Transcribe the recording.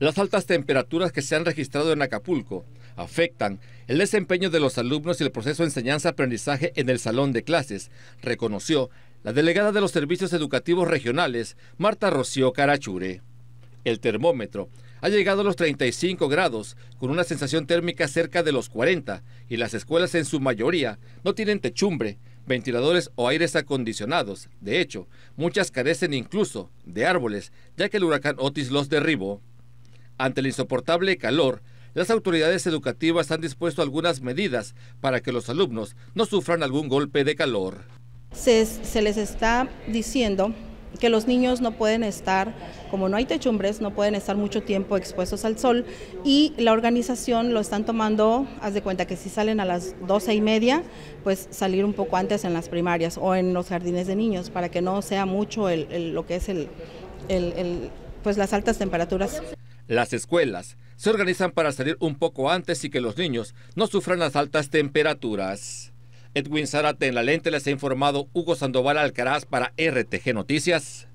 Las altas temperaturas que se han registrado en Acapulco afectan el desempeño de los alumnos y el proceso de enseñanza-aprendizaje en el salón de clases, reconoció la delegada de los servicios educativos regionales, Marta Rocío Carachure. El termómetro ha llegado a los 35 grados, con una sensación térmica cerca de los 40, y las escuelas en su mayoría no tienen techumbre, ventiladores o aires acondicionados. De hecho, muchas carecen incluso de árboles, ya que el huracán Otis los derribó. Ante el insoportable calor, las autoridades educativas han dispuesto algunas medidas para que los alumnos no sufran algún golpe de calor. Se, les está diciendo que los niños no pueden estar, como no hay techumbres, no pueden estar mucho tiempo expuestos al sol y la organización lo están tomando, haz de cuenta que si salen a las doce y media, pues salir un poco antes en las primarias o en los jardines de niños para que no sea mucho lo que es el pues las altas temperaturas. Las escuelas se organizan para salir un poco antes y que los niños no sufran las altas temperaturas. Edwin Zárate en la lente les ha informado Hugo Sandoval Alcaraz para RTG Noticias.